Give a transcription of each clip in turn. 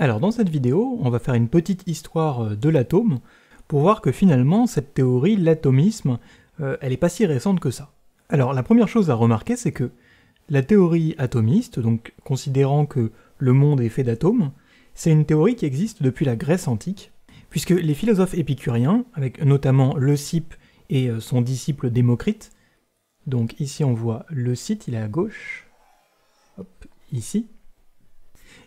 Alors dans cette vidéo, on va faire une petite histoire euh, de l'atome pour voir que finalement cette théorie, l'atomisme, euh, elle n'est pas si récente que ça. Alors la première chose à remarquer, c'est que la théorie atomiste, donc considérant que le monde est fait d'atomes, c'est une théorie qui existe depuis la Grèce antique, puisque les philosophes épicuriens, avec notamment Leucippe et euh, son disciple Démocrite, donc ici on voit Leucite, il est à gauche, hop, ici,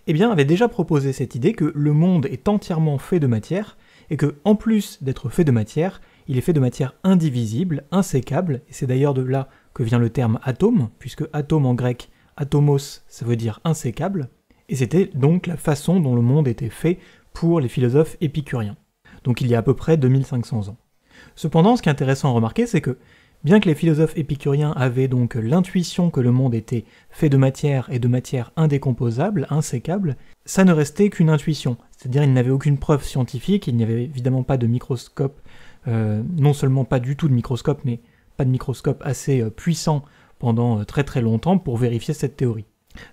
eh bien, avait déjà proposé cette idée que le monde est entièrement fait de matière, et que, en plus d'être fait de matière, il est fait de matière indivisible, insécable, et c'est d'ailleurs de là que vient le terme atome, puisque atome en grec, atomos, ça veut dire insécable, et c'était donc la façon dont le monde était fait pour les philosophes épicuriens, donc il y a à peu près 2500 ans. Cependant, ce qui est intéressant à remarquer, c'est que Bien que les philosophes épicuriens avaient donc l'intuition que le monde était fait de matière et de matière indécomposable, insécable, ça ne restait qu'une intuition, c'est-à-dire ils n'avaient aucune preuve scientifique, il n'y avait évidemment pas de microscope, euh, non seulement pas du tout de microscope, mais pas de microscope assez euh, puissant pendant euh, très très longtemps pour vérifier cette théorie.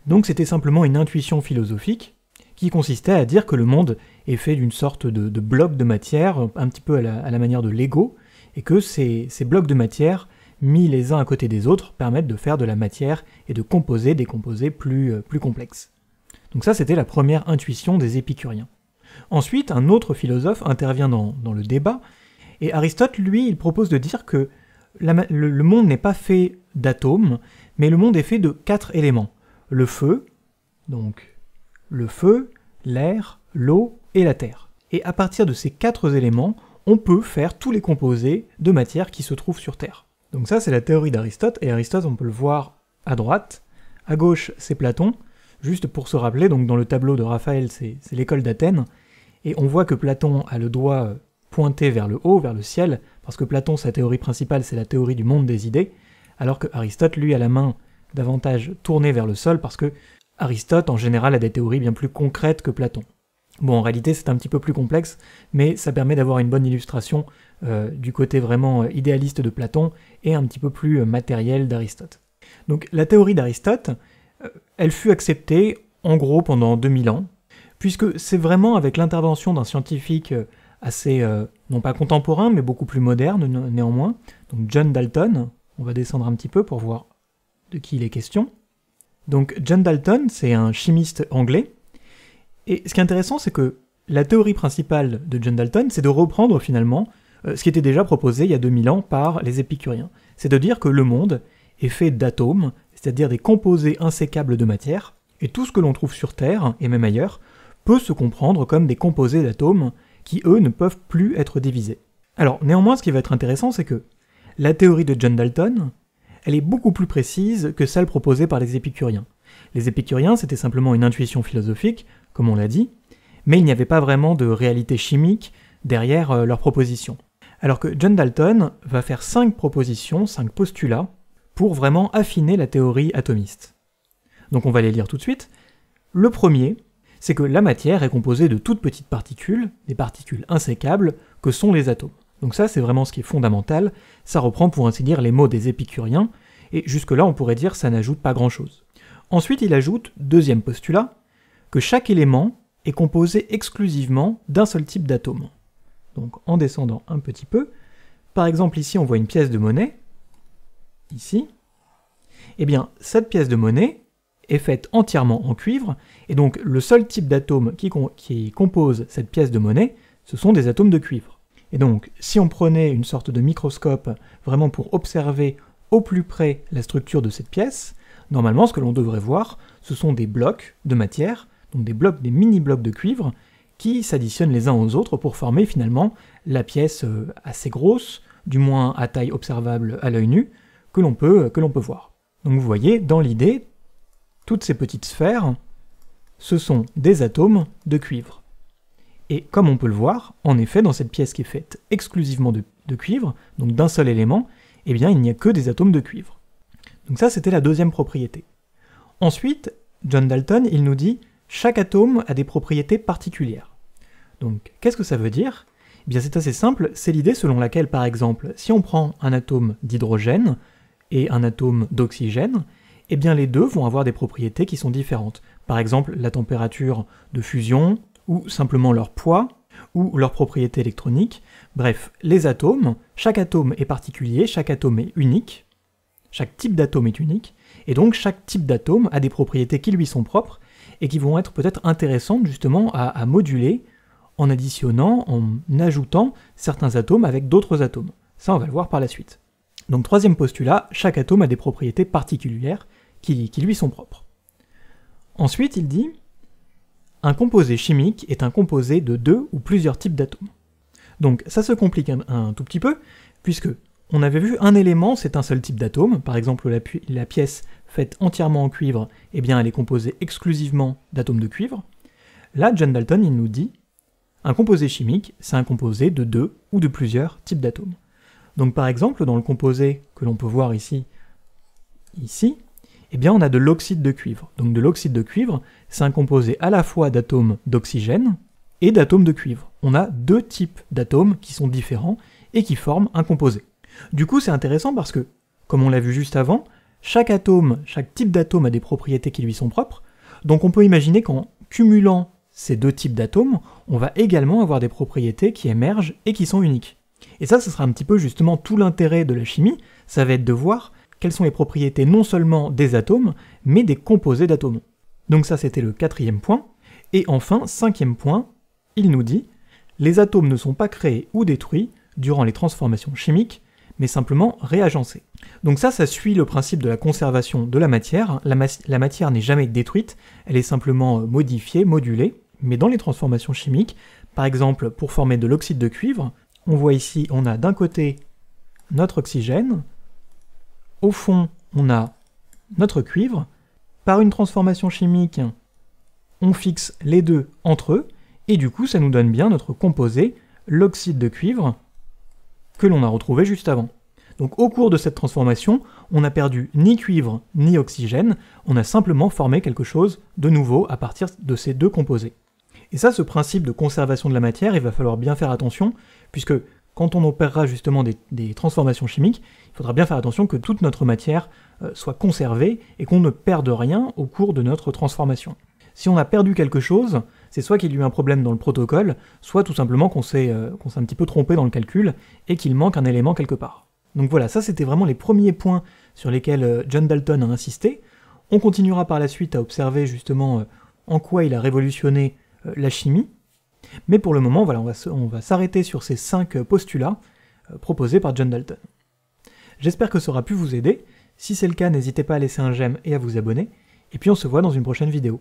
Donc c'était simplement une intuition philosophique qui consistait à dire que le monde est fait d'une sorte de, bloc de matière, un petit peu à la manière de l'ego, et que ces, blocs de matière mis les uns à côté des autres permettent de faire de la matière et de composer des composés plus, euh, complexes. Donc ça c'était la première intuition des épicuriens. Ensuite, un autre philosophe intervient dans, le débat, et Aristote, lui, il propose de dire que le monde n'est pas fait d'atomes, mais le monde est fait de quatre éléments. Le feu, donc le feu, l'air, l'eau et la terre. Et à partir de ces quatre éléments, on peut faire tous les composés de matière qui se trouvent sur Terre. Donc ça, c'est la théorie d'Aristote, et Aristote, on peut le voir à droite. À gauche, c'est Platon. Juste pour se rappeler, donc dans le tableau de Raphaël, c'est l'école d'Athènes, et on voit que Platon a le doigt euh, pointé vers le haut, vers le ciel, parce que Platon, sa théorie principale, c'est la théorie du monde des idées, alors que Aristote, lui, a la main davantage tournée vers le sol, parce que Aristote, en général, a des théories bien plus concrètes que Platon. Bon, en réalité, c'est un petit peu plus complexe, mais ça permet d'avoir une bonne illustration euh, du côté vraiment euh, idéaliste de Platon et un petit peu plus euh, matériel d'Aristote. Donc la théorie d'Aristote, elle fut acceptée en gros pendant 2000 ans, puisque c'est vraiment avec l'intervention d'un scientifique assez, non pas contemporain, mais beaucoup plus moderne néanmoins, donc John Dalton, on va descendre un petit peu pour voir de qui il est question. Donc John Dalton, c'est un chimiste anglais et ce qui est intéressant, c'est que la théorie principale de John Dalton, c'est de reprendre finalement euh, ce qui était déjà proposé il y a 2000 ans par les épicuriens. C'est de dire que le monde est fait d'atomes, c'est-à-dire des composés insécables de matière, et tout ce que l'on trouve sur Terre, et même ailleurs, peut se comprendre comme des composés d'atomes qui, eux, ne peuvent plus être divisés. Alors, néanmoins, ce qui va être intéressant, c'est que la théorie de John Dalton, elle est beaucoup plus précise que celle proposée par les épicuriens. Les épicuriens, c'était simplement une intuition philosophique comme on l'a dit, mais il n'y avait pas vraiment de réalité chimique derrière euh, leurs propositions. Alors que John Dalton va faire cinq propositions, cinq postulats, pour vraiment affiner la théorie atomiste. Donc on va les lire tout de suite. Le premier, c'est que la matière est composée de toutes petites particules, des particules insécables, que sont les atomes. Donc ça, c'est vraiment ce qui est fondamental, ça reprend pour ainsi dire les mots des épicuriens, et jusque-là, on pourrait dire ça n'ajoute pas grand-chose. Ensuite, il ajoute, deuxième postulat, que chaque élément est composé exclusivement d'un seul type d'atome. Donc en descendant un petit peu, par exemple ici on voit une pièce de monnaie, ici, et eh bien cette pièce de monnaie est faite entièrement en cuivre, et donc le seul type d'atome qui, qui compose cette pièce de monnaie, ce sont des atomes de cuivre. Et donc si on prenait une sorte de microscope vraiment pour observer au plus près la structure de cette pièce, normalement ce que l'on devrait voir, ce sont des blocs de matière donc des blocs, des mini-blocs de cuivre, qui s'additionnent les uns aux autres pour former finalement la pièce euh, assez grosse, du moins à taille observable à l'œil nu, que l'on peut, peut voir. Donc vous voyez, dans l'idée, toutes ces petites sphères, ce sont des atomes de cuivre. Et comme on peut le voir, en effet, dans cette pièce qui est faite exclusivement de, de cuivre, donc d'un seul élément, eh bien il n'y a que des atomes de cuivre. Donc ça, c'était la deuxième propriété. Ensuite, John Dalton, il nous dit chaque atome a des propriétés particulières. Donc, qu'est-ce que ça veut dire eh bien, c'est assez simple, c'est l'idée selon laquelle, par exemple, si on prend un atome d'hydrogène et un atome d'oxygène, eh bien, les deux vont avoir des propriétés qui sont différentes. Par exemple, la température de fusion, ou simplement leur poids, ou leurs propriétés électroniques. Bref, les atomes, chaque atome est particulier, chaque atome est unique, chaque type d'atome est unique, et donc chaque type d'atome a des propriétés qui lui sont propres et qui vont être peut-être intéressantes justement à, moduler en additionnant, en ajoutant certains atomes avec d'autres atomes. Ça, on va le voir par la suite. Donc troisième postulat, chaque atome a des propriétés particulières qui, lui sont propres. Ensuite, il dit un composé chimique est un composé de deux ou plusieurs types d'atomes. Donc ça se complique un, tout petit peu, puisque on avait vu un élément, c'est un seul type d'atome, par exemple la, pièce faite entièrement en cuivre, eh bien elle est composée exclusivement d'atomes de cuivre. Là, John Dalton, il nous dit, un composé chimique, c'est un composé de deux ou de plusieurs types d'atomes. Donc par exemple, dans le composé que l'on peut voir ici, ici, eh bien on a de l'oxyde de cuivre. Donc de l'oxyde de cuivre, c'est un composé à la fois d'atomes d'oxygène et d'atomes de cuivre. On a deux types d'atomes qui sont différents et qui forment un composé. Du coup, c'est intéressant parce que, comme on l'a vu juste avant, chaque atome, chaque type d'atome a des propriétés qui lui sont propres, donc on peut imaginer qu'en cumulant ces deux types d'atomes, on va également avoir des propriétés qui émergent et qui sont uniques. Et ça, ce sera un petit peu justement tout l'intérêt de la chimie, ça va être de voir quelles sont les propriétés non seulement des atomes, mais des composés d'atomes. Donc ça, c'était le quatrième point. Et enfin, cinquième point, il nous dit, les atomes ne sont pas créés ou détruits durant les transformations chimiques, mais simplement réagencé. Donc ça, ça suit le principe de la conservation de la matière. La, la matière n'est jamais détruite, elle est simplement euh, modifiée, modulée. Mais dans les transformations chimiques, par exemple pour former de l'oxyde de cuivre, on voit ici, on a d'un côté notre oxygène, au fond, on a notre cuivre. Par une transformation chimique, on fixe les deux entre eux, et du coup, ça nous donne bien notre composé, l'oxyde de cuivre, que l'on a retrouvé juste avant. Donc au cours de cette transformation, on n'a perdu ni cuivre ni oxygène, on a simplement formé quelque chose de nouveau à partir de ces deux composés. Et ça, ce principe de conservation de la matière, il va falloir bien faire attention, puisque quand on opérera justement des, des transformations chimiques, il faudra bien faire attention que toute notre matière euh, soit conservée et qu'on ne perde rien au cours de notre transformation. Si on a perdu quelque chose, c'est soit qu'il y a eu un problème dans le protocole, soit tout simplement qu'on s'est euh, qu'on s'est un petit peu trompé dans le calcul et qu'il manque un élément quelque part. Donc voilà, ça c'était vraiment les premiers points sur lesquels euh, John Dalton a insisté. On continuera par la suite à observer justement euh, en quoi il a révolutionné la chimie. Mais pour le moment, voilà, on va s'arrêter sur ces cinq postulats proposés par John Dalton. J'espère que ça aura pu vous aider. Si c'est le cas, n'hésitez pas à laisser un j'aime et à vous abonner. Et puis on se voit dans une prochaine vidéo.